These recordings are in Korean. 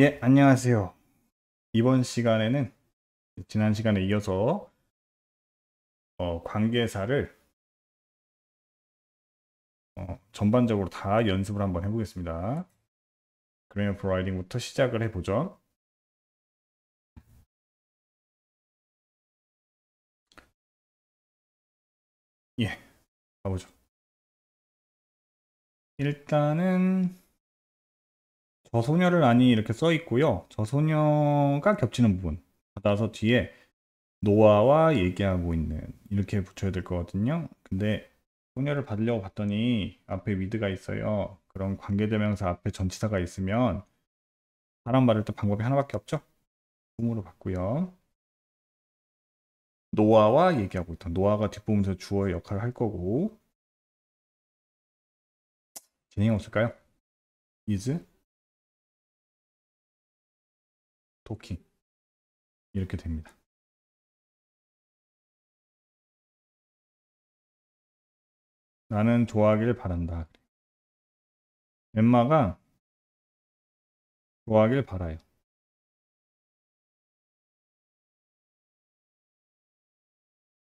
예, 안녕하세요. 이번 시간에는 지난 시간에 이어서 어, 관계사를 어, 전반적으로 다 연습을 한번 해보겠습니다. 그러면 프로라이딩부터 시작을 해보죠. 예, 가보죠. 일단은 저소녀를 아니 이렇게 써 있고요. 저소녀가 겹치는 부분 받아서 뒤에 노아와 얘기하고 있는 이렇게 붙여야 될 거거든요. 근데 소녀를 받으려고 봤더니 앞에 위드가 있어요. 그런 관계대명사 앞에 전치사가 있으면 사람 말을 때 방법이 하나밖에 없죠. 부으로 받고요. 노아와 얘기하고 있던 노아가 뒷부분에서 주어의 역할을 할 거고 진행 없을까요? is 도킹 이렇게 됩니다. 나는 좋아하길 바란다. 엠마가 좋아하길 바라요.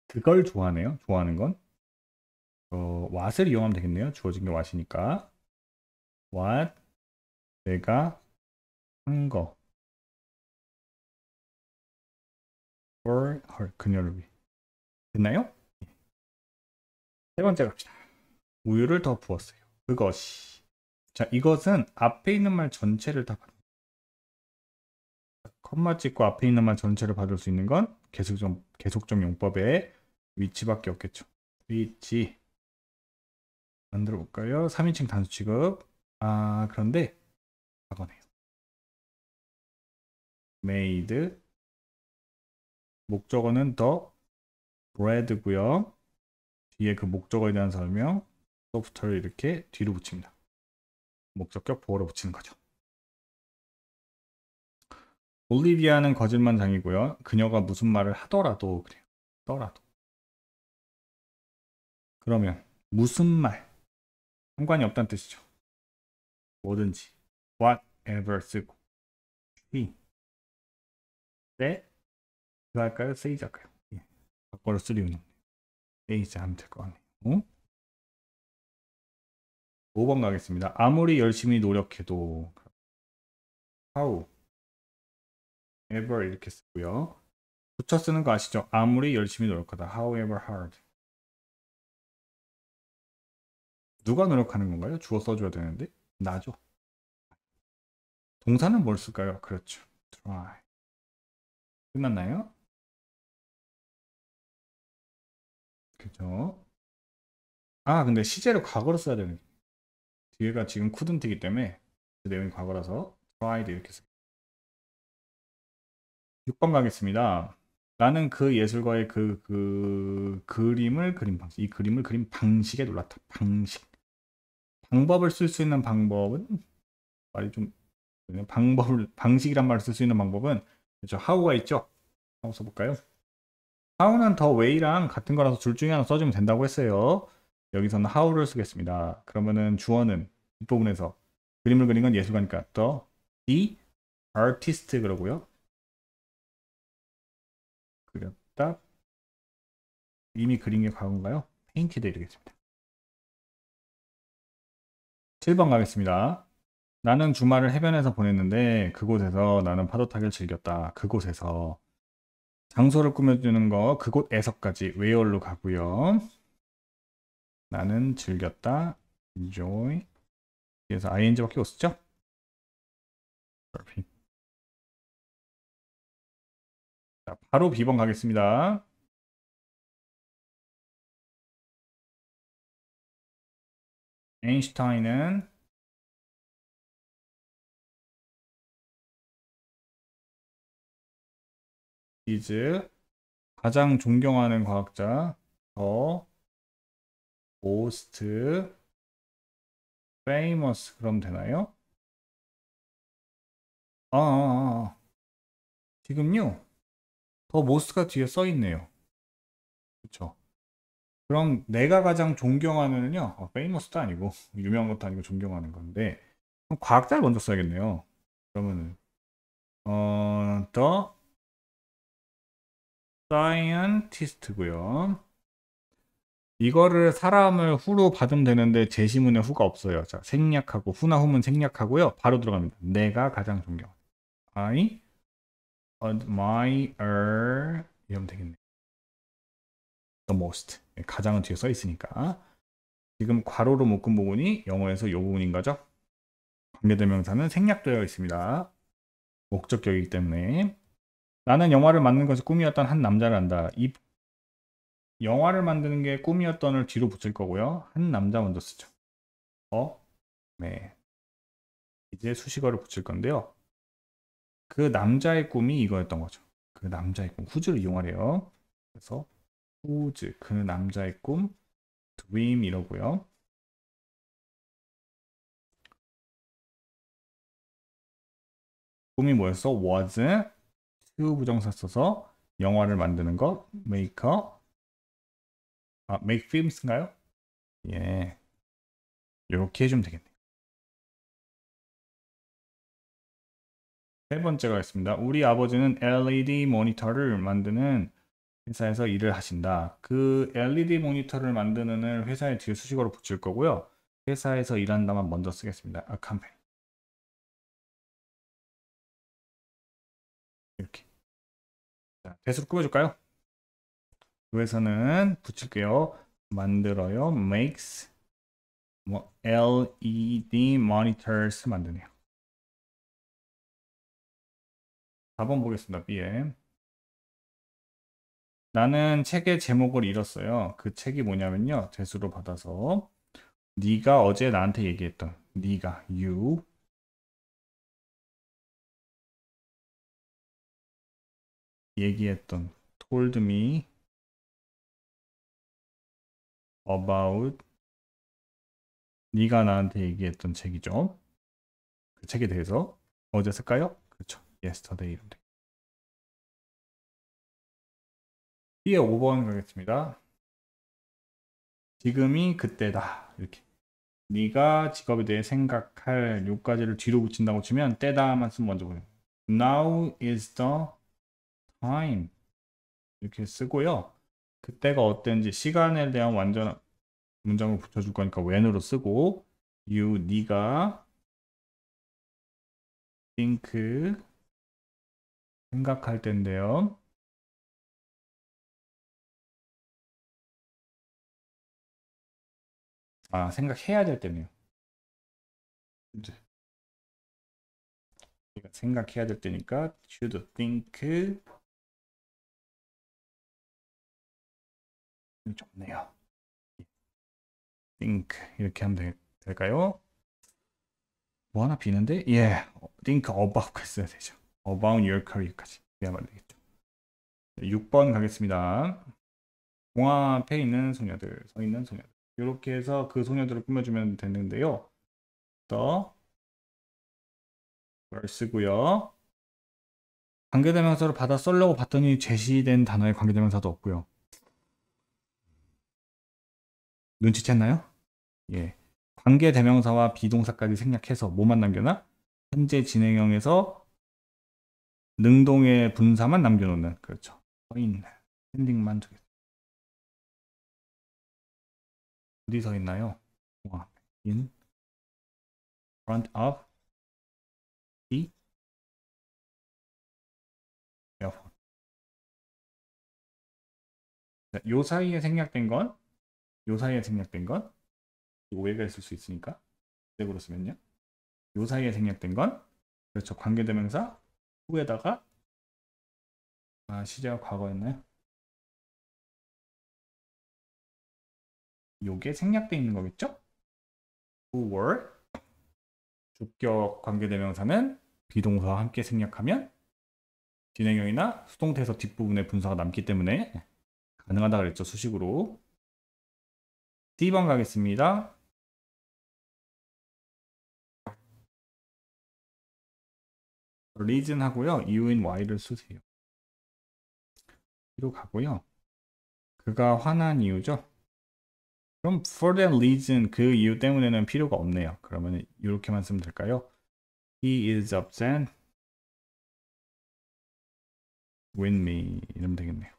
그걸 좋아하네요. 좋아하는 건. 어, what을 이용하면 되겠네요. 주어진 게 what이니까. what 내가 한 거. or her 그녀를 위해 됐나요? 예. 세 번째 갑시다. 우유를 더 부었어요. 그것이 자 이것은 앞에 있는 말 전체를 다 받는 컴마 찍고 앞에 있는 말 전체를 받을 수 있는 건 계속점 계속점 용법의 위치밖에 없겠죠. 위치 만들어 볼까요? 3인칭 단수 취급 아 그런데 과거네요. 메이드 목적어는 the bread고요. 뒤에 그 목적어에 대한 설명, 소프트를 이렇게 뒤로 붙입니다. 목적격 보호를 붙이는 거죠. 올리비아는 거짓말장이고요. 그녀가 무슨 말을 하더라도 그래요. 떠라도. 그러면 무슨 말 상관이 없다는 뜻이죠. 뭐든지 whatever 쓰고 s h a t 이거 할까요? 세이지 할까요? 예. 바꿔로 쓰리는 세이지 하면 될것 같네요. 5번 어? 가겠습니다. 아무리 열심히 노력해도 how ever 이렇게 쓰고요. 붙여 쓰는 거 아시죠? 아무리 열심히 노력하다 however hard 누가 노력하는 건가요? 주어 써줘야 되는데 나죠. 동사는 뭘 쓸까요? 그렇죠. try 끝났나요? 그죠? 아 근데 시제로 과거로 써야 되는 뒤에가 지금 쿠든트기 때문에 그 내용이 과거라서 tried 이렇게 쓰 6번 가겠습니다. 나는 그 예술가의 그, 그 그림을 그린 방식, 이 그림을 그린 방식에 놀랐다. 방식. 방법을 쓸 수 있는 방법은 말이 좀 방법을 방식이란 말을 쓸 수 있는 방법은 그렇죠 저 하우가 있죠. 한번 써볼까요? how는 더 way랑 같은 거라서 둘 중에 하나 써주면 된다고 했어요. 여기서는 how를 쓰겠습니다. 그러면은 주어는 뒷부분에서 그림을 그린 건 예술가니까 더 the artist 그러고요. 그렸다. 이미 그린 게 과거인가요? painted 이러겠습니다. 7번 가겠습니다. 나는 주말을 해변에서 보냈는데 그곳에서 나는 파도 타기를 즐겼다. 그곳에서 장소를 꾸며주는 거 그곳에서까지 where로 가고요. 나는 즐겼다. enjoy. 뒤에서 ing밖에 없었죠 자, 바로 비번 가겠습니다. 에인슈타인은 이즈 가장 존경하는 과학자 더 most famous 그럼 되나요? 아, 아, 아. 아. 지금요 더모스가 뒤에 써 있네요 그쵸 그럼 내가 가장 존경하는요 아, 어, famous도 아니고 유명한 것도 아니고 존경하는 건데 과학자를 먼저 써야겠네요 그러면은 어, 더 사이언티스트고요. 이거를 사람을 후로 받으면 되는데 제시문에 후가 없어요. 자, 생략하고 후나 후문 생략하고요. 바로 들어갑니다. 내가 가장 존경. I admire 이러면 되겠네. The most. 네, 가장은 뒤에 써 있으니까. 지금 괄호로 묶은 부분이 영어에서 요 부분인 거죠. 관계대명사는 생략되어 있습니다. 목적격이기 때문에 나는 영화를 만드는 것이 꿈이었던 한 남자를 안다. 이 영화를 만드는 게 꿈이었던을 뒤로 붙일 거고요. 한 남자 먼저 쓰죠. 어? 네. 이제 수식어를 붙일 건데요. 그 남자의 꿈이 이거였던 거죠. 그 남자의 꿈. 후즈를 이용하래요. 그래서 후즈, 그 남자의 꿈, d r 이러고요. 꿈이 뭐였어? was t 부정사 써서 영화를 만드는 것메이 k e r 아 make f i 인가요예 이렇게 해주면 되겠네요 세 번째가 있습니다 우리 아버지는 LED 모니터를 만드는 회사에서 일을 하신다 그 LED 모니터를 만드는 회사의 뒤에 수식어로 붙일 거고요 회사에서 일한다만 먼저 쓰겠습니다 아캄페 이렇게 대수로 꾸며줄까요? 그래서는 붙일게요. 만들어요. makes 뭐 LED monitors 만드네요. 4번 보겠습니다. B에 나는 책의 제목을 잃었어요. 그 책이 뭐냐면요. 대수로 받아서 네가 어제 나한테 얘기했던 네가 you 얘기했던 told me about 네가 나한테 얘기했던 책이죠. 그 책에 대해서 어제 쓸까요? 그렇죠. yesterday 이름 B에 5번 가겠습니다. 지금이 그때다. 이렇게. 네가 직업에 대해 생각할 요까지를 뒤로 붙인다고 치면 때다만 쓰면 먼저 보여요. Now is the time 이렇게 쓰고요. 그때가 어땠는지 시간에 대한 완전 한 문장을 붙여줄 거니까 when으로 쓰고 you, 네가 think 생각할 때인데요. 아, 생각해야 될 때네요. 이제 생각해야 될 때니까 should think 느낌이 좁네요. think 이렇게 하면 되, 될까요? 뭐 하나 비는데? 예, think about까지 야 되죠. about your career까지 그래야만 되겠죠. 6번 가겠습니다. 공화 앞에 있는 소녀들, 서 있는 소녀들. 이렇게 해서 그 소녀들을 꾸며주면 되는데요. 더걸 쓰고요. 관계대명사로 받아 쓰려고 봤더니 제시된 단어에 관계대명사도 없고요. 눈치챘나요? 예. 관계 대명사와 비동사까지 생략해서 뭐만 남겨놔? 현재 진행형에서 능동의 분사만 남겨놓는 그렇죠. 서인 있 핸딩만 두겠 어디 서 있나요? 와, in front of the 에어폰. 요 사이에 생략된 건요 사이에 생략된 건 오해가 있을 수 있으니까 색으로 네 쓰면요. 요 사이에 생략된 건 그렇죠. 관계대명사 후에다가 아, 시제가 과거였나요? 요게 생략되어 있는 거겠죠? Who were 주격 관계대명사는 비동사와 함께 생략하면 진행형이나 수동태에서 뒷부분에 분사가 남기 때문에 가능하다 그랬죠 수식으로 D번 가겠습니다. 리즌 하고요. 이유인 Y를 쓰세요. 뒤로 가고요. 그가 화난 이유죠. 그럼 for that reason 그 이유 때문에는 필요가 없네요. 그러면 이렇게만 쓰면 될까요? He is upset with me 이러면 되겠네요.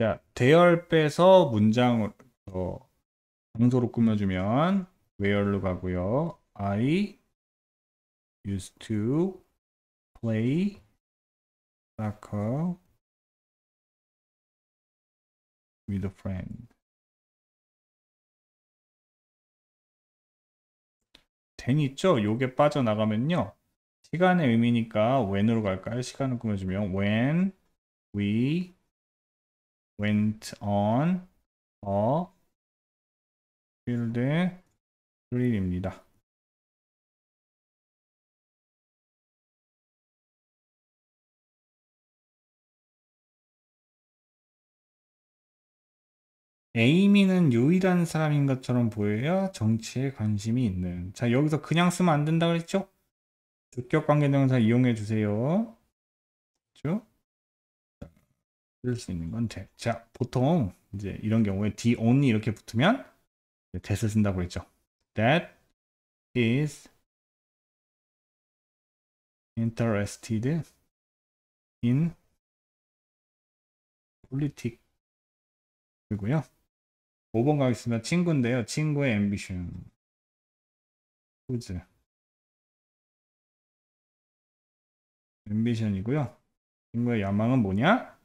자, 대열 빼서 문장으로 어, 장소로 꾸며주면 where로 가고요. I used to play soccer with a friend. 된 있죠? 요게 빠져나가면요. 시간의 의미니까 when으로 갈까요? 시간을 꾸며주면 when we went on a field trip입니다. 에이미는 유일한 사람인 것처럼 보여야 정치에 관심이 있는 자 여기서 그냥 쓰면 안 된다 고했죠 주격 관계동사 이용해 주세요. 그렇죠? 쓸수 있는 건 대. 자, 보통 이제 이런 경우에 the only 이렇게 붙으면 that을 쓴다고 했죠. That is interested in politics 이고요. 5번 가겠습니다. 친구인데요. 친구의 ambition. whose ambition이고요. 친구의 야망은 뭐냐?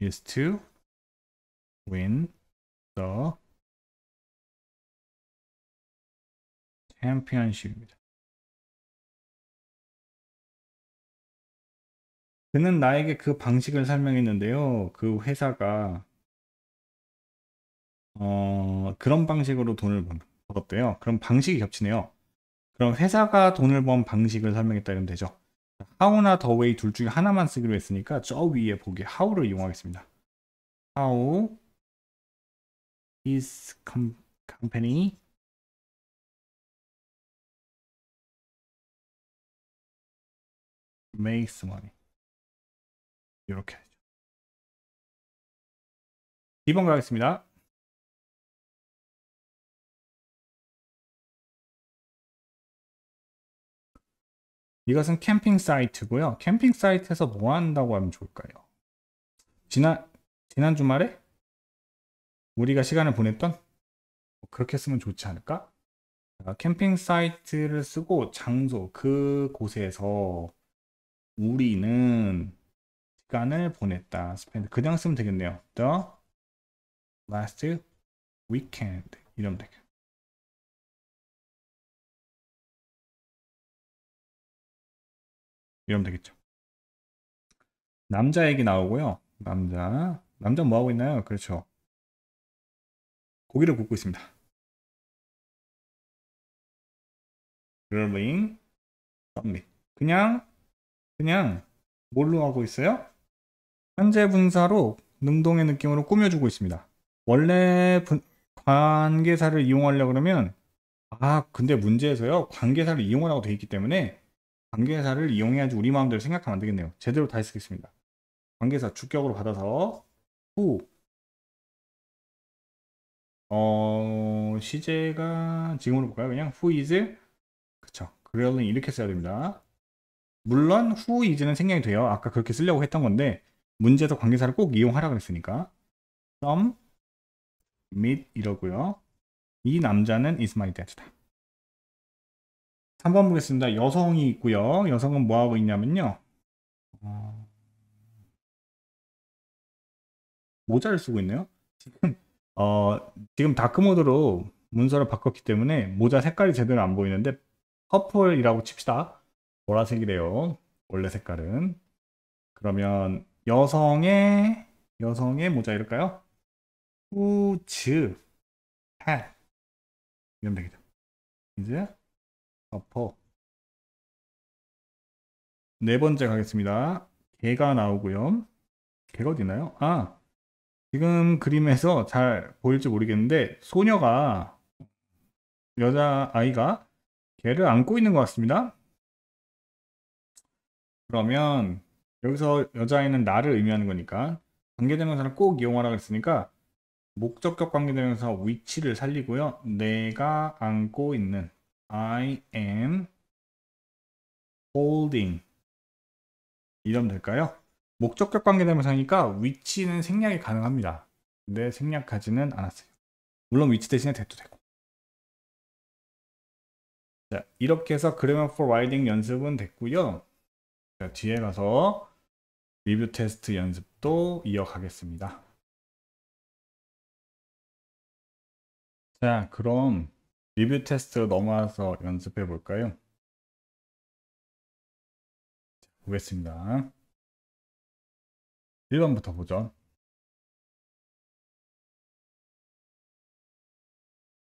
is to win the championship입니다. 그는 나에게 그 방식을 설명했는데요. 그 회사가 어, 그런 방식으로 돈을 벌었대요. 그럼 방식이 겹치네요. 그럼 회사가 돈을 번 방식을 설명했다 이러면 되죠. 하우나 더웨이 둘 중에 하나만 쓰기로 했으니까 저 위에 보기 how를 이용하겠습니다. 하우 w is company makes 이렇게 2번 가겠습니다. 이것은 캠핑 사이트고요. 캠핑 사이트에서 뭐 한다고 하면 좋을까요? 지난 지난 주말에 우리가 시간을 보냈던 뭐 그렇게 쓰면 좋지 않을까? 아, 캠핑 사이트를 쓰고 장소 그곳에서 우리는 시간을 보냈다. 스펜드 그냥 쓰면 되겠네요. The last weekend 이러면 되겠네요. 이러면 되겠죠. 남자 얘기 나오고요. 남자. 남자 뭐 하고 있나요? 그렇죠. 고기를 굽고 있습니다. grilling 그냥 그냥 뭘로 하고 있어요? 현재 분사로 능동의 느낌으로 꾸며주고 있습니다. 원래 분, 관계사를 이용하려 그러면 아 근데 문제에서요 관계사를 이용하라고 되어 있기 때문에 관계사를 이용해야지 우리 마음대로 생각하면 안 되겠네요. 제대로 다시 쓰겠습니다. 관계사 주격으로 받아서 후 어, 시제가 지금으로 볼까요? 그냥 who is 그쵸. 그러는 이렇게 써야 됩니다. 물론 who is는 생략이 돼요. 아까 그렇게 쓰려고 했던 건데 문제에서 관계사를 꼭 이용하라 그랬으니까 some meet 이러고요. 이 남자는 is my dad다. 3번 보겠습니다. 여성이 있고요. 여성은 뭐 하고 있냐면요. 어... 모자를 쓰고 있네요. 지금 어, 지금 다크 모드로 문서를 바꿨기 때문에 모자 색깔이 제대로 안 보이는데 퍼플이라고 칩시다. 보라색이래요. 원래 색깔은. 그러면 여성의 여성의 모자 이럴까요? 후즈 핫 이러면 되겠죠. 이제 덮퍼네 번째 가겠습니다. 개가 나오고요. 개가 어디 있나요? 아, 지금 그림에서 잘 보일지 모르겠는데 소녀가 여자아이가 개를 안고 있는 것 같습니다. 그러면 여기서 여자아이는 나를 의미하는 거니까 관계대명사를 꼭 이용하라고 했으니까 목적격 관계대명사 위치를 살리고요. 내가 안고 있는 I am holding 이러면 될까요? 목적격 관계대명사니까 위치는 생략이 가능합니다. 근데 생략하지는 않았어요. 물론 위치 대신에 대도 되고. 자, 이렇게 해서 그래머 포 o 이딩 연습은 됐고요. 자, 뒤에 가서 리뷰 테스트 연습도 이어가겠습니다. 자, 그럼 리뷰 테스트로 넘어와서 연습해 볼까요? 보겠습니다. 1번부터 보죠.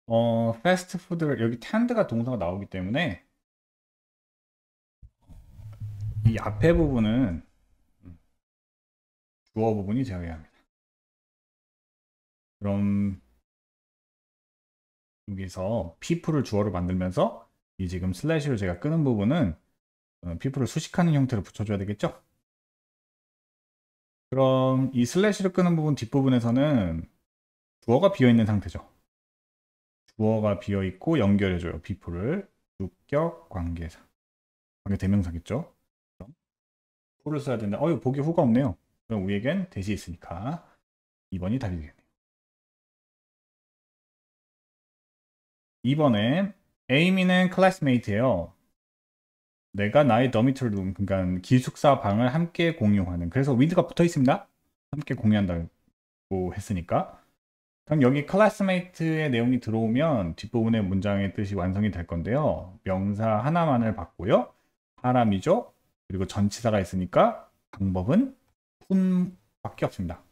어, 패스트푸드를 여기 텐드가 동사가 나오기 때문에 이 앞에 부분은 주어 부분이 제외합니다. 그럼 여기서 피프을 주어로 만들면서 이 지금 슬래시로 제가 끄는 부분은 어, 피프을 수식하는 형태로 붙여줘야 되겠죠? 그럼 이 슬래시를 끄는 부분 뒷부분에서는 주어가 비어있는 상태죠. 주어가 비어있고 연결해줘요. 비프을 주격 관계사. 관계 대명사겠죠. 그럼 풀을 써야 되는데 어유 보기 후가 없네요. 그럼 우리에겐 대시 있으니까 2번이 답이 되겠네요. 2번에 에이미는 클래스메이트예요. 내가 나의 더미트리 룸, 그러니까 기숙사 방을 함께 공유하는. 그래서 위드가 붙어 있습니다. 함께 공유한다고 했으니까. 그럼 여기 클래스메이트의 내용이 들어오면 뒷부분의 문장의 뜻이 완성이 될 건데요. 명사 하나만을 봤고요 사람이죠. 그리고 전치사가 있으니까 방법은 품밖에 없습니다.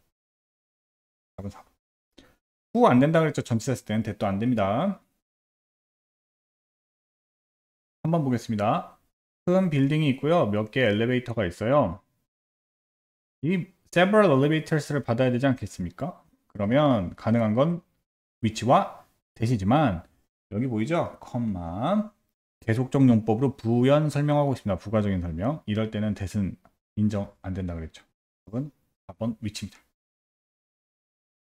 답은 4번. 후안 된다 그랬죠. 전치사 했을 때는 대도 안 됩니다. 한번 보겠습니다. 큰 빌딩이 있고요. 몇 개 엘리베이터가 있어요. 이 several elevators를 받아야 되지 않겠습니까? 그러면 가능한 건 위치와 대시지만 여기 보이죠? 컴만 계속적 용법으로 부연 설명하고 있습니다. 부가적인 설명. 이럴 때는 대신 인정 안 된다 그랬죠. 이건 4번 위치입니다.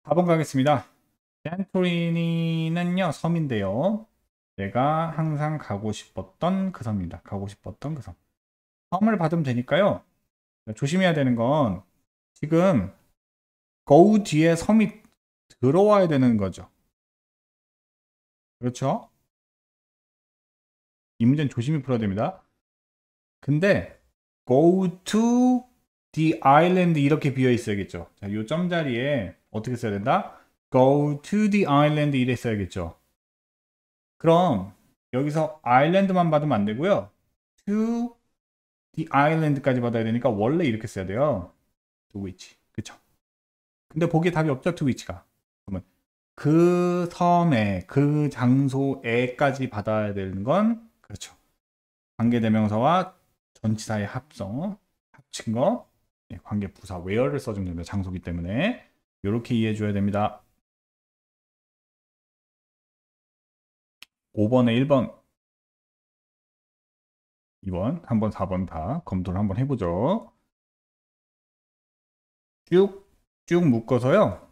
4번 가겠습니다. 샌토리니는요 섬인데요. 내가 항상 가고 싶었던 그 섬입니다. 가고 싶었던 그 섬. 섬을 받으면 되니까요. 조심해야 되는 건 지금 go 뒤에 섬이 들어와야 되는 거죠. 그렇죠? 이 문제는 조심히 풀어야 됩니다. 근데 go to the island 이렇게 비어 있어야겠죠. 자, 요 점자리에 어떻게 써야 된다? go to the island 이래 써야겠죠. 그럼 여기서 아일랜드만 받으면 안 되고요. to the island까지 받아야 되니까 원래 이렇게 써야 돼요. to which. 그쵸? 근데 보기에 답이 없죠. to which가. 그러면 그 섬에, 그 장소에까지 받아야 되는 건 그렇죠. 관계대명사와 전치사의 합성, 합친 거, 예, 관계 부사 where를 써주면 됩니다. 장소기 때문에. 이렇게 이해해 줘야 됩니다. 5번에 1번, 2번, 3번, 4번 다 검토를 한번 해보죠. 쭉, 쭉 묶어서요.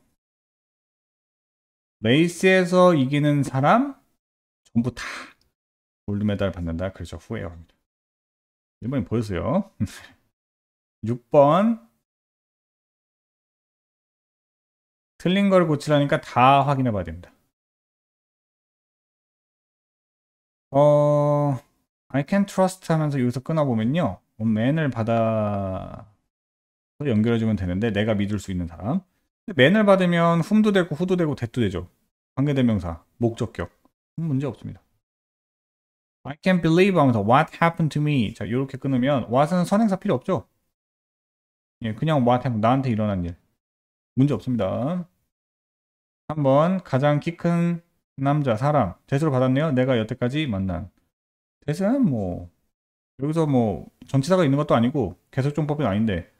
레이스에서 이기는 사람 전부 다 골드메달 받는다. 그래서 후회합니 1번이 보여주세요. 6번 틀린 걸 고치라니까 다 확인해 봐야 됩니다. 어, I can trust 하면서 여기서 끊어보면요. 맨을 받아 연결해주면 되는데 내가 믿을 수 있는 사람. 맨을 받으면 훔도 되고 후도 되고 대도 되죠. 관계대명사, 목적격. 문제 없습니다. I can't believe 하면서 what happened to me. 자, 이렇게 끊으면 what은 선행사 필요 없죠. 예, 그냥 what happened, 나한테 일어난 일. 문제 없습니다. 한번 가장 키큰 남자, 사람. 대수를 받았네요. 내가 여태까지 만난. 대수는 뭐, 여기서 뭐, 전치사가 있는 것도 아니고, 개설종법은 아닌데,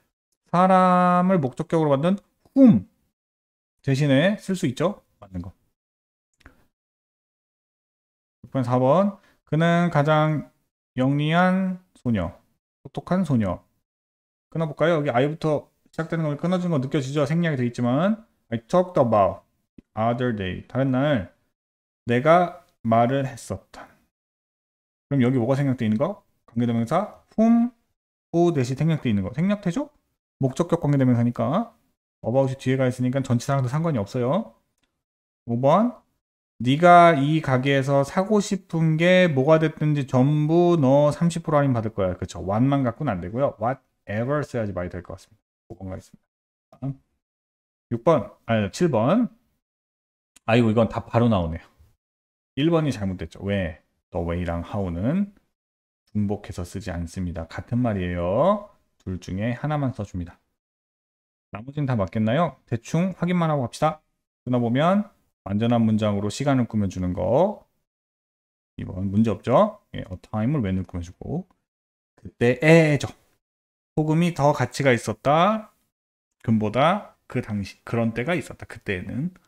사람을 목적격으로 만든 꿈 대신에 쓸 수 있죠? 맞는 거. 6번, 4번. 그는 가장 영리한 소녀. 똑똑한 소녀. 끊어볼까요? 여기 아이부터 시작되는 걸 끊어진 거 느껴지죠? 생략이 돼 있지만 I talked about other day. 다른 날 내가 말을 했었던. 그럼 여기 뭐가 생략어 있는 거? 관계대명사 whom, who 대신 생략어 있는 거. 생략되죠? 목적격 관계대명사니까 about이 뒤에 가 있으니까 전치사항도 상관이 없어요. 5번 네가 이 가게에서 사고 싶은 게 뭐가 됐든지 전부 너 30% 할인 받을 거야. 그렇죠. what만 갖고는 안 되고요. whatever 써야지 말이 될 것 같습니다. 5번 가겠습니다. 6번, 아니 7번. 아이고 이건 다 바로 나오네요. 1번이 잘못됐죠. 왜? The way랑 how는 중복해서 쓰지 않습니다. 같은 말이에요. 둘 중에 하나만 써줍니다. 나머지는 다 맞겠나요? 대충 확인만 하고 갑시다. 끊어보면 완전한 문장으로 시간을 꾸며주는 거. 이번 문제 없죠? 예, a 어, time을 w 을 꾸며주고 그때 에죠. 소금이 더 가치가 있었다. 금보다 그 당시 그런 때가 있었다. 그때는 에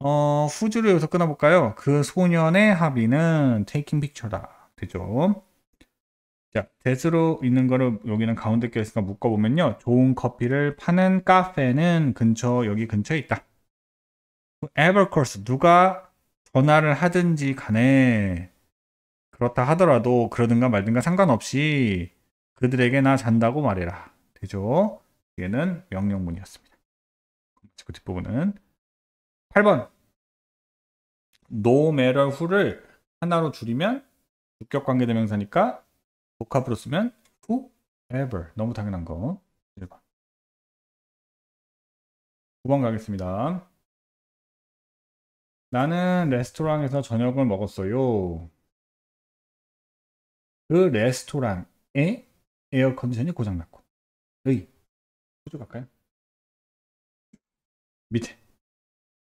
어, 후즈를 여기서 끊어볼까요? 그 소년의 합의는 테이킹 픽처다. 되죠? 자, 대수로 있는 거를 여기는 가운데 껴있으니 묶어보면요. 좋은 커피를 파는 카페는 근처, 여기 근처에 있다. 에버커스, 누가 전화를 하든지 간에 그렇다 하더라도 그러든가 말든가 상관없이 그들에게 나 잔다고 말해라. 되죠? 얘는 명령문이었습니다. 그 뒷부분은 8번 노메 m 후를 하나로 줄이면 주격 관계 대명사니까 복합으로 쓰면 whoever 너무 당연한 거 1번 9번 가겠습니다 나는 레스토랑에서 저녁을 먹었어요 그 레스토랑에 에어컨디션이 고장났고 의 호주 갈까요? 밑에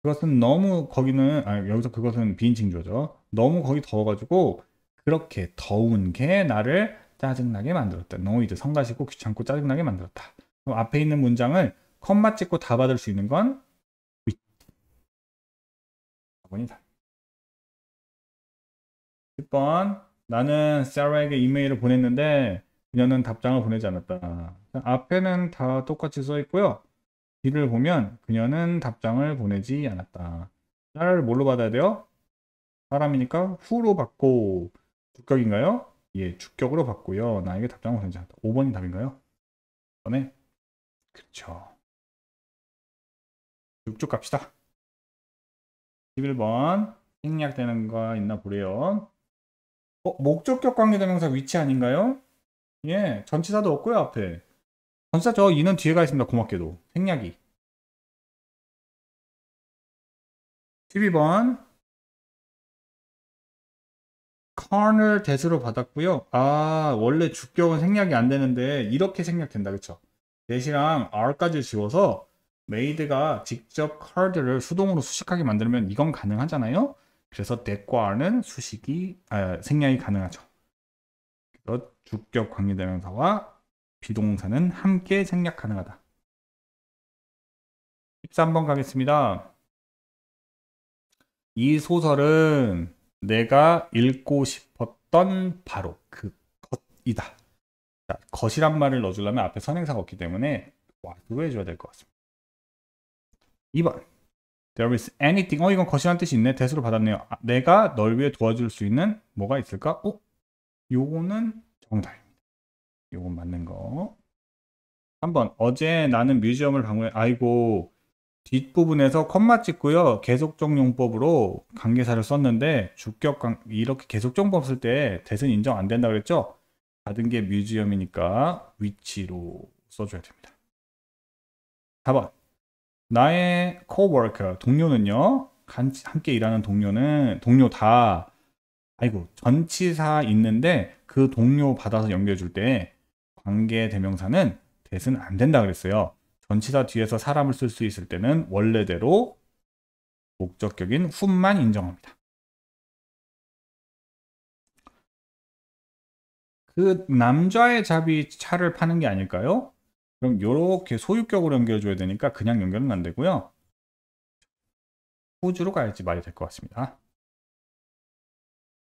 그것은 너무 거기는 아 여기서 그것은 비인칭조죠. 너무 거기 더워가지고 그렇게 더운 게 나를 짜증나게 만들었다. 너무 이제 성가시고 귀찮고 짜증나게 만들었다. 그럼 앞에 있는 문장을 컴마 찍고 다 받을 수 있는 건4번다 10번 나는 사라에게 이메일을 보냈는데 그녀는 답장을 보내지 않았다. 앞에는 다 똑같이 써 있고요. 뒤를 보면 그녀는 답장을 보내지 않았다. 나라 뭘로 받아야 돼요? 사람이니까 후로 받고 주격인가요? 예, 주격으로 받고요. 나에게 답장을 보내지 않았다. 5번이 답인가요? 번에 그렇죠. 쭉쭉 갑시다. 11번 생략되는 거 있나 보래요. 어, 목적격 관계대명사 위치 아닌가요? 예, 전치사도 없고요, 앞에. 전사 저인는 뒤에 가 있습니다. 고맙게도. 생략이. 12번 커널 대수로 받았고요. 아 원래 주격은 생략이 안 되는데 이렇게 생략된다 그쵸? 넷이랑 R까지 지워서 메이드가 직접 카드를 수동으로 수식하게 만들면 이건 가능하잖아요. 그래서 넷과 r 는 수식이 아, 생략이 가능하죠. 주격 관계대명사와 비동사는 함께 생략 가능하다. 13번 가겠습니다. 이 소설은 내가 읽고 싶었던 바로 그 것이다. 자, 것이란 말을 넣어주려면 앞에 선행사가 없기 때문에 와로 해줘야 될 것 같습니다. 2번 There is anything. 어, 이건 거이란 뜻이 있네. 대수로 받았네요. 아, 내가 널 위해 도와줄 수 있는 뭐가 있을까? 어? 요거는 정답. 요건 맞는 거. 3번 어제 나는 뮤지엄을 방문해 아이고 뒷부분에서 컴마 찍고요. 계속적 용법으로 관계사를 썼는데 주격 관 이렇게 계속적 용법 쓸 때 대승 인정 안 된다 그랬죠? 받은 게 뮤지엄이니까 위치로 써줘야 됩니다. 4번 나의 코워커 동료는요. 함께 일하는 동료는 동료 다 아이고 전치사 있는데 그 동료 받아서 연결해 줄때 관계 대명사는 대신 안 된다 그랬어요. 전치사 뒤에서 사람을 쓸 수 있을 때는 원래대로 목적격인 훈만 인정합니다. 그 남자의 잡이 차를 파는 게 아닐까요? 그럼 이렇게 소유격으로 연결해줘야 되니까 그냥 연결은 안 되고요. 호주로 가야지 말이 될 것 같습니다.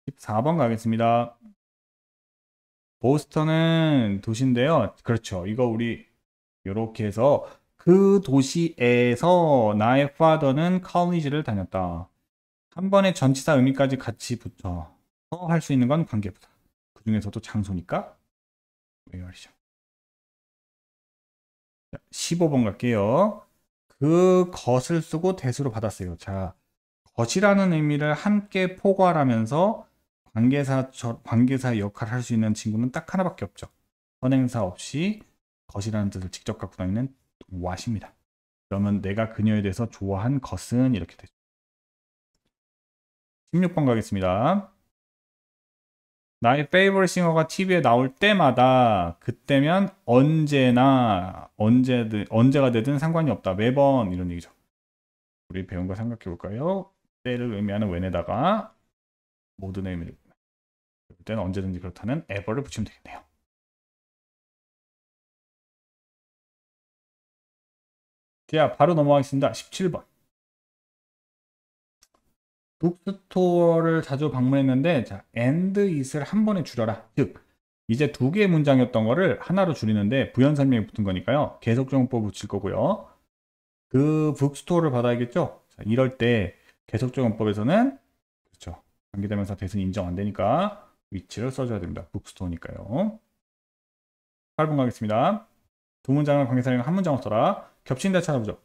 14번 가겠습니다. 보스턴은 도시인데요. 그렇죠. 이거 우리 이렇게 해서 그 도시에서 나의 파더는 컬리지를 다녔다. 한 번에 전치사 의미까지 같이 붙어 할수 있는 건 관계부다. 그 중에서도 장소니까 외이죠 15번 갈게요. 그 것을 쓰고 대수로 받았어요. 자, 것이라는 의미를 함께 포괄하면서 관계사 저, 관계사 역할을 할 수 있는 친구는 딱 하나밖에 없죠. 선행사 없이 것이라는 뜻을 직접 갖고 다니는 와십니다. 그러면 내가 그녀에 대해서 좋아한 것은 이렇게 되죠. 16번 가겠습니다. 나의 페이보릿 싱어가 TV에 나올 때마다 그때면 언제나 언제든 언제가 되든 상관이 없다. 매번 이런 얘기죠. 우리 배운 거 생각해 볼까요? 때를 의미하는 when에다가 모든 의미를 그럴 때는 언제든지 그렇다는 ever를 붙이면 되겠네요. 자, 바로 넘어가겠습니다. 17번. 북스토어를 자주 방문했는데 자, and it을 한 번에 줄여라. 즉, 이제 두 개의 문장이었던 거를 하나로 줄이는데 부연 설명이 붙은 거니까요. 계속 정보 붙일 거고요. 그 북스토어를 받아야겠죠? 자, 이럴 때 계속적 용법에서는 그렇죠. 관계대명사 대신 인정 안 되니까 위치를 써줘야 됩니다. 북스토어니까요. 8번 가겠습니다. 두 문장을 관계사령한 문장없 써라. 겹친다 찾아보죠.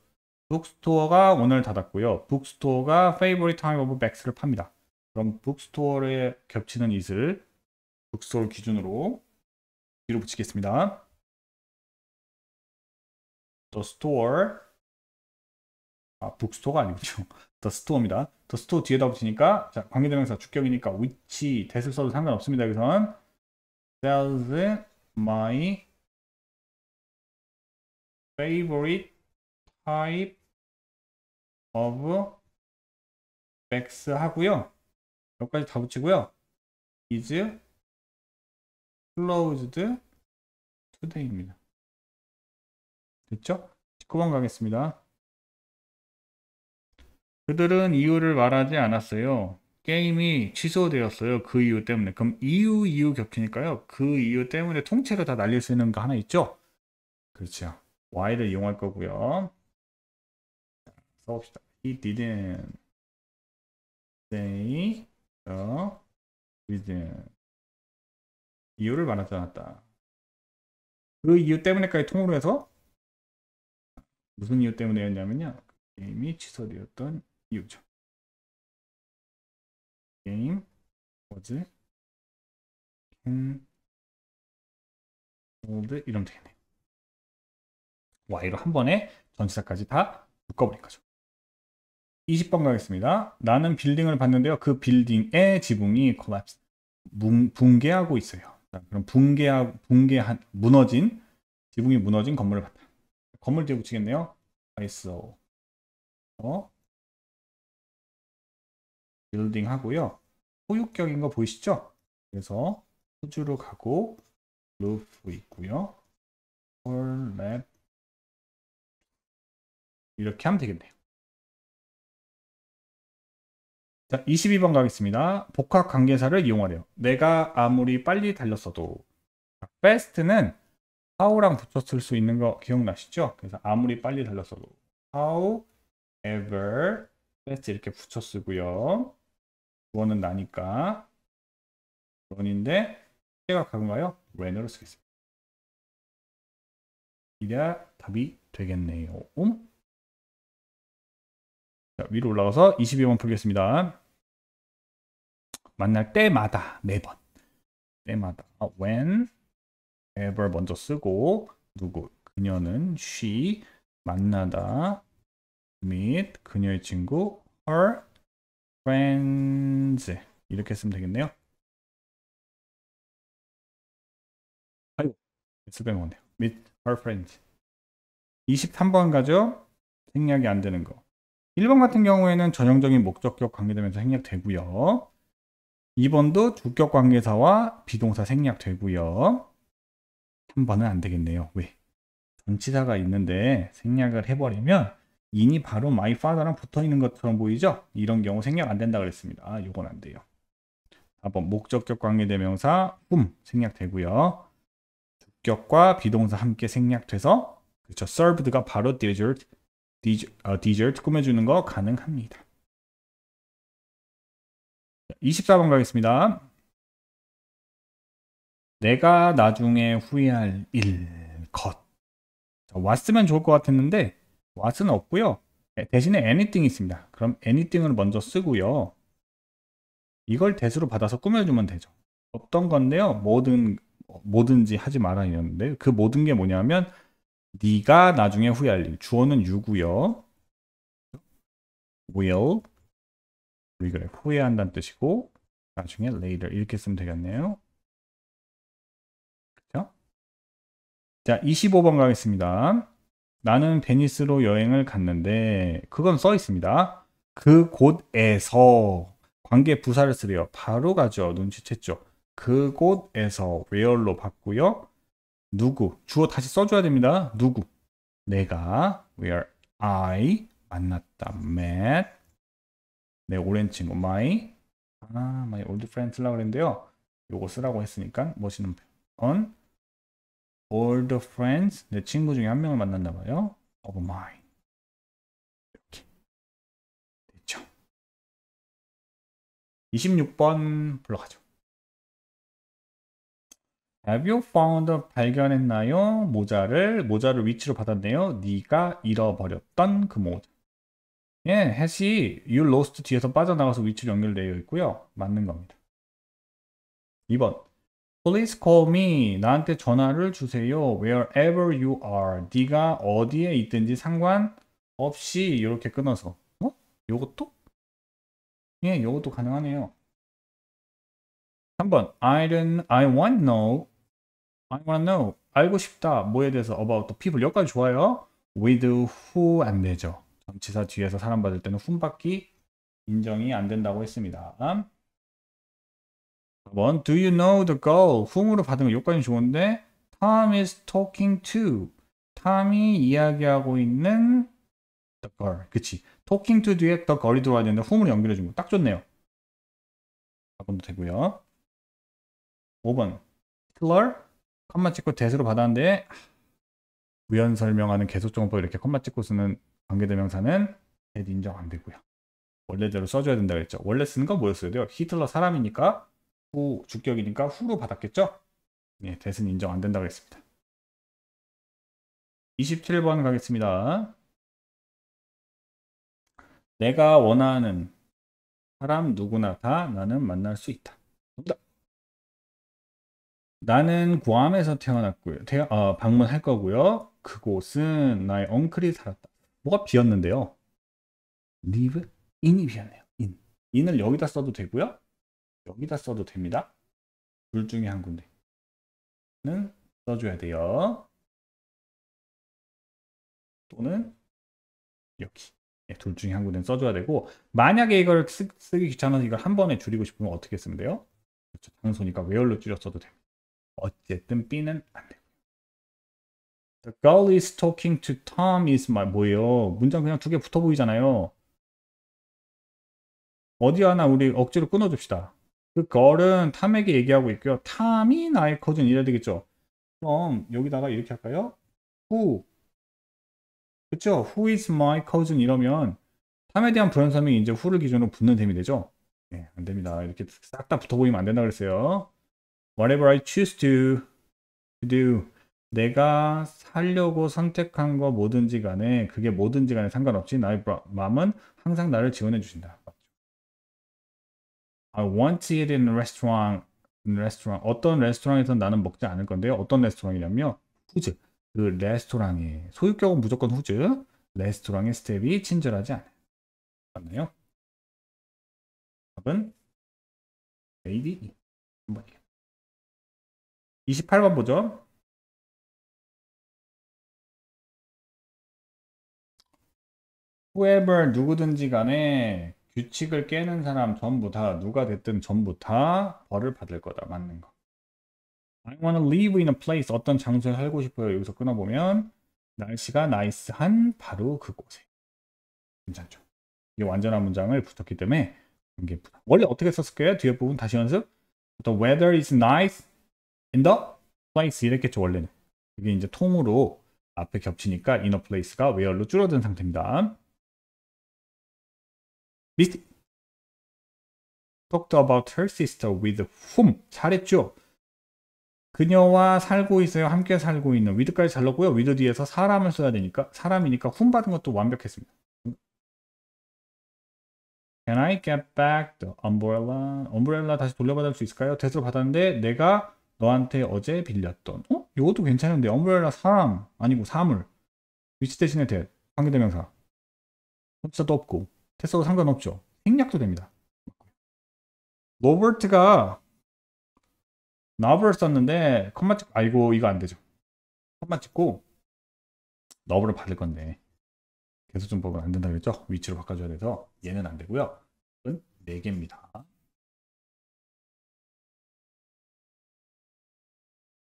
북스토어가 오늘 닫았고요. 북스토어가 favorite time of max를 팝니다. 그럼 북스토어에 겹치는 이슬 북스토어 기준으로 뒤로 붙이겠습니다. The store 아, 북스토어가 아니고요더 스토어입니다. 더 스토어 뒤에다 붙이니까 자, 관계대명사 주격이니까 위치 대을 써도 상관없습니다. 여기선 sells my favorite type of b a g 하고요. 여기까지 다 붙이고요. is closed today입니다. 됐죠? 19번 가겠습니다. 그들은 이유를 말하지 않았어요. 게임이 취소되었어요. 그 이유 때문에. 그럼 이유, 이유 겹치니까요. 그 이유 때문에 통째로 다 날릴 수 있는 거 하나 있죠? 그렇죠. why를 이용할 거고요. 써봅시다. He didn't say the reason. 이유를 말하지 않았다. 그 이유 때문에까지 통으로 해서 무슨 이유 때문에였냐면요. 게임이 취소되었던 이유죠. 게임 워즈 캔 홀드 이러되겠네 Y로 한 번에 전치사까지 다 묶어버린 거죠. 20번 가겠습니다. 나는 빌딩을 봤는데요. 그 빌딩의 지붕이 collapse, 붕괴하고 있어요. 그럼 붕괴하, 붕괴한, 무너진, 지붕이 무너진 건물을 봤다. 건물 뒤에 붙이겠네요. I saw. 어, 빌딩 하고요. 호육격인 거 보이시죠? 그래서 호주로 가고 루프 있고요. 홀랩 이렇게 하면 되겠네요. 자, 22번 가겠습니다. 복합 관계사를 이용하래 내가 아무리 빨리 달렸어도 best는 how랑 붙였을 수 있는 거 기억나시죠? 그래서 아무리 빨리 달렸어도 how ever best 이렇게 붙여 쓰고요. 주어는 나니까 런인데 시제가 가군가요? w h 으로 쓰겠습니다. 이래야 답이 되겠네요. 자, 위로 올라가서 22번 풀겠습니다. 만날 때마다 매번 때마다 아, when ever 먼저 쓰고 누구 그녀는 she 만나다 및 그녀의 친구 her friends 이렇게 쓰면 되겠네요. 아이고 쓰빼먹네요 meet her friends 23번 가죠. 생략이 안 되는 거 1번 같은 경우에는 전형적인 목적격 관계되면서 생략되고요. 2번도 주격 관계사와 비동사 생략되고요. 3번은 안 되겠네요. 왜? 전치사가 있는데 생략을 해버리면 인이 바로 마이 파다랑 붙어 있는 것처럼 보이죠? 이런 경우 생략 안 된다 그랬습니다. 아, 요건 안 돼요. 한번 목적격 관계대명사 꿈 생략되고요. 주격과 비동사 함께 생략돼서 그렇죠. served가 바로 dessert, dessert 어, 꾸며주는 거 가능합니다. 24번 가겠습니다. 내가 나중에 후회할 일, 것. 왔으면 좋을 것 같았는데 what은 없고요. 네, 대신에 anything 있습니다. 그럼 anything을 먼저 쓰고요. 이걸 대수로 받아서 꾸며주면 되죠. 어떤 건데요? 뭐든 뭐든지 하지 마라 이랬는데 그 모든 게 뭐냐면 네가 나중에 후회할 일. 주어는 유고요. will 우리 그래 후회한다는 뜻이고 나중에 later 이렇게 쓰면 되겠네요. 그렇죠? 자, 25번 가겠습니다. 나는 베니스로 여행을 갔는데 그건 써 있습니다. 그곳에서 관계 부사를 쓰래요. 바로 가죠. 눈치챘죠. 그곳에서 where로 봤고요 누구 주어 다시 써줘야 됩니다. 누구 내가 where I 만났다 met 내 오랜 친구 my 아 my old friend라고 그랬는데요. 요거 쓰라고 했으니까 멋있는 표현 old friends 내 친구 중에 한 명을 만났나 봐요. of mine 이렇게 됐죠. 26번 불러가죠. Have you found 발견했나요? 모자를 모자를 위치로 받았네요. 네가 잃어버렸던 그 모자. 예, 해시 you lost 뒤에서 빠져나가서 위치로 연결되어 있고요. 맞는 겁니다. 2번 Please call me. 나한테 전화를 주세요. Wherever you are. 네가 어디에 있든지 상관없이 이렇게 끊어서. 어? 요것도? 예, 요것도 가능하네요. 3번. I don't, I want know. I want know. 알고 싶다. 뭐에 대해서 about the people. 여기까지 좋아요. with who 안 되죠. 지사 뒤에서 사람 받을 때는 훈받기 인정이 안 된다고 했습니다. 4번 Do you know the girl? w 으로 받은 거 여기까지는 좋은데 Tom is talking to 탐이 이야기하고 있는 the girl. 그치. talking to 뒤에 the girl이 들어와야 되는데 w 으로 연결해준 거. 딱 좋네요. 4번도 되고요. 5번 killer 컴마 찍고 대수로 받았는데 우연 설명하는 계속정법 이렇게 컴마 찍고 쓰는 관계대명사는 대리 인정 안 되고요. 원래대로 써줘야 된다 그랬죠. 원래 쓰는 건뭐였어요 히틀러 사람이니까 후 주격이니까 후로 받았겠죠? 네, 대신 인정 안 된다고 했습니다. 27번 가겠습니다. 내가 원하는 사람 누구나 다 나는 만날 수 있다. 나는 구암에서 태어났고요. 태, 어, 방문할 거고요. 그곳은 나의 엉클이 살았다. 뭐가 비었는데요? live in이 비었네요. in. in을 여기다 써도 되고요. 여기다 써도 됩니다. 둘 중에 한 군데는 써줘야 돼요. 또는 여기 네, 둘 중에 한 군데는 써줘야 되고 만약에 이걸 쓰, 기 귀찮아서 이걸 한 번에 줄이고 싶으면 어떻게 쓰면 돼요? 그렇죠. 장소니까 외열로 줄여 써도 됩니다. 어쨌든 B는 안 돼요. The girl is talking to Tom is my 뭐예요? 문장 그냥 두 개 붙어 보이잖아요. 어디 하나 우리 억지로 끊어줍시다. 그 걸은 탐에게 얘기하고 있고요. 탐이 나의 커준 이래야 되겠죠. 그럼 여기다가 이렇게 할까요? Who 그쵸? Who is my cousin 이러면 탐에 대한 불완성이 이제 who를 기준으로 붙는 셈이 되죠. 네, 안 됩니다. 이렇게 싹 다 붙어 보이면 안 된다 그랬어요. Whatever I choose to do 내가 살려고 선택한 거 뭐든지 간에 그게 뭐든지 간에 상관없이 나의 맘은 항상 나를 지원해 주신다. I want it in a restaurant. 레스토랑 어떤 레스토랑에선 나는 먹지 않을 건데요. 어떤 레스토랑이냐면 후즈 그레스토랑의 소유격은 무조건 후즈 레스토랑의 스텝이 친절하지 않아요. 맞나요? 답은 AD 3번요 28번 보죠. 후에 o 누구든지 간에 규칙을 깨는 사람 전부 다 누가 됐든 전부 다 벌을 받을 거다 맞는 거 I wanna live in a place 어떤 장소에 살고 싶어요 여기서 끊어보면 날씨가 나이스한 바로 그곳에 괜찮죠 이게 완전한 문장을 붙었기 때문에 이게 원래 어떻게 썼을까요? 뒤에 부분 다시 연습 The weather is nice in the place 이랬겠죠 원래는 이게 이제 통으로 앞에 겹치니까 in a place가 where로 줄어든 상태입니다 Miss talked about her sister with whom. 잘했죠? 그녀와 살고 있어요. 함께 살고 있는. with까지 잘 넣고요. with 뒤에서 사람을 써야 되니까 사람이니까 whom 받은 것도 완벽했습니다. Can I get back the umbrella? umbrella 다시 돌려받을 수 있을까요? 대수를 받았는데 내가 너한테 어제 빌렸던 어? 이것도 괜찮은데 umbrella 사람 아니고 사물 위치 대신에 대 관계대명사 혼자도 없고 됐어도 상관없죠. 생략도 됩니다. 로버트가 너브를 썼는데 컴마 찍고 아이고 이거 안 되죠. 컴마 찍고 너브를 받을 건데 계속 좀 보면 안 된다 그랬죠? 위치로 바꿔줘야 돼서 얘는 안 되고요. 이건 4개입니다.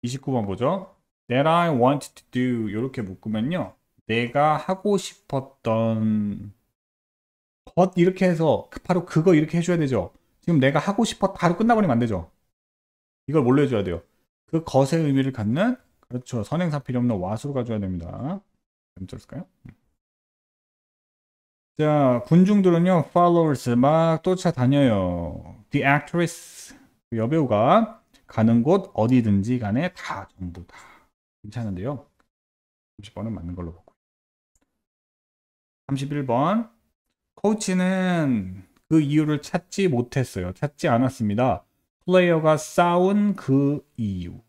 29번 보죠. That I wanted to do 이렇게 묶으면요. 내가 하고 싶었던 것 이렇게 해서 그 바로 그거 이렇게 해줘야 되죠. 지금 내가 하고 싶어 바로 끝나버리면 안 되죠. 이걸 몰래 해줘야 돼요. 그 것의 의미를 갖는 그렇죠. 선행사 필요 없는 와수로 가져야 됩니다. 어쩔까요 음. 자, 군중들은요, followers 막 쫓아다녀요. The actress, 그 여배우가 가는 곳 어디든지 간에 다 전부 다 괜찮은데요. 30번은 맞는 걸로 보고. 31번. 코치는 그 이유를 찾지 못했어요. 찾지 않았습니다. 플레이어가 싸운 그 이유.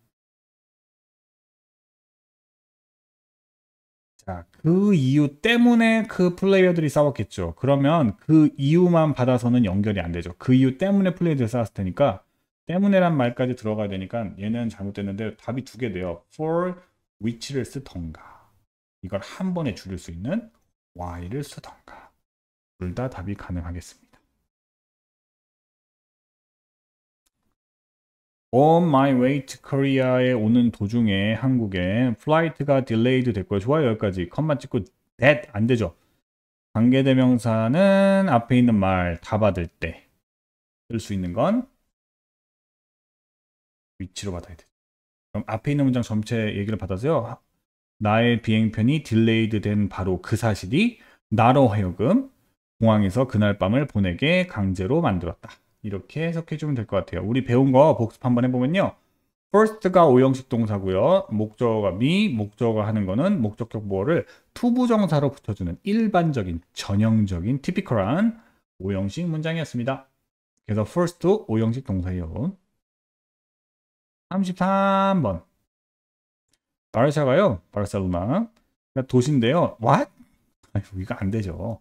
자, 그 이유 때문에 그 플레이어들이 싸웠겠죠. 그러면 그 이유만 받아서는 연결이 안 되죠. 그 이유 때문에 플레이어들이 싸웠을 테니까 때문에란 말까지 들어가야 되니까 얘는 잘못됐는데 답이 두 개 돼요. for which를 쓰던가 이걸 한 번에 줄일 수 있는 why를 쓰던가 둘다 답이 가능하겠습니다. On my way to Korea에 오는 도중에 한국에 플라이트가 딜레이드 됐고요. 좋아요. 여기까지 컴마 찍고 that 안 되죠. 관계대명사는 앞에 있는 말 다 받을 때 쓸 수 있는 건 위치로 받아야 되 그럼 앞에 있는 문장 전체 얘기를 받아서요. 나의 비행편이 딜레이드 된 바로 그 사실이 나로 하여금 공항에서 그날 밤을 보내게 강제로 만들었다. 이렇게 해석해 주면 될 것 같아요. 우리 배운 거 복습 한번 해보면요. first가 오형식 동사고요. 목적어가 미, 목적어가 하는 거는 목적격 보어를 투부정사로 붙여주는 일반적인, 전형적인, 티피컬한 오형식 문장이었습니다. 그래서 first 오형식 동사예요. 33번 바르샤가요. 바르셀로나 그러니까 도시인데요. What? 이거 안 되죠.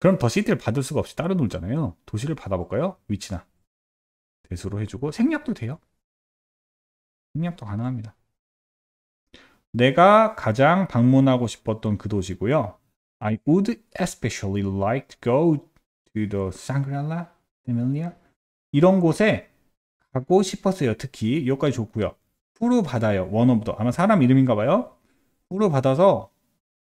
그럼 더 시티를 받을 수가 없이 따로 놀잖아요. 도시를 받아볼까요? 위치나. 대수로 해주고 생략도 돼요. 생략도 가능합니다. 내가 가장 방문하고 싶었던 그 도시고요. I would especially like to go to the Sangrala Familia. 이런 곳에 가고 싶었어요. 특히 여기까지 좋고요. 후루 받아요. 원오브더 아마 사람 이름인가 봐요. 후루 받아서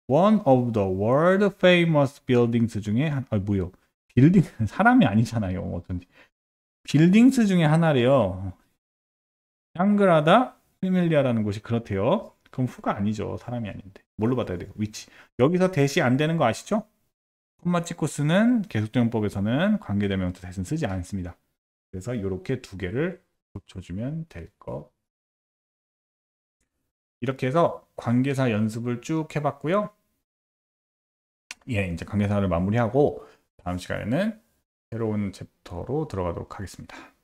one of the world famous buildings 중에 한, 아 뭐요? 빌딩 사람이 아니잖아요. 어쩐지 빌딩스 중에 하나래요. 샹그라다 패밀리아라는 곳이 그렇대요. 그럼 후가 아니죠. 사람이 아닌데. 뭘로 받아야 돼요? 위치. 여기서 대시 안 되는 거 아시죠? 콤마 찍고 쓰는 계속대용법에서는 관계대명사 대신 쓰지 않습니다. 그래서 이렇게 두 개를 붙여주면될 것. 이렇게 해서 관계사 연습을 쭉 해봤고요. 예, 이제 관계사를 마무리하고 다음 시간에는 새로운 챕터로 들어가도록 하겠습니다.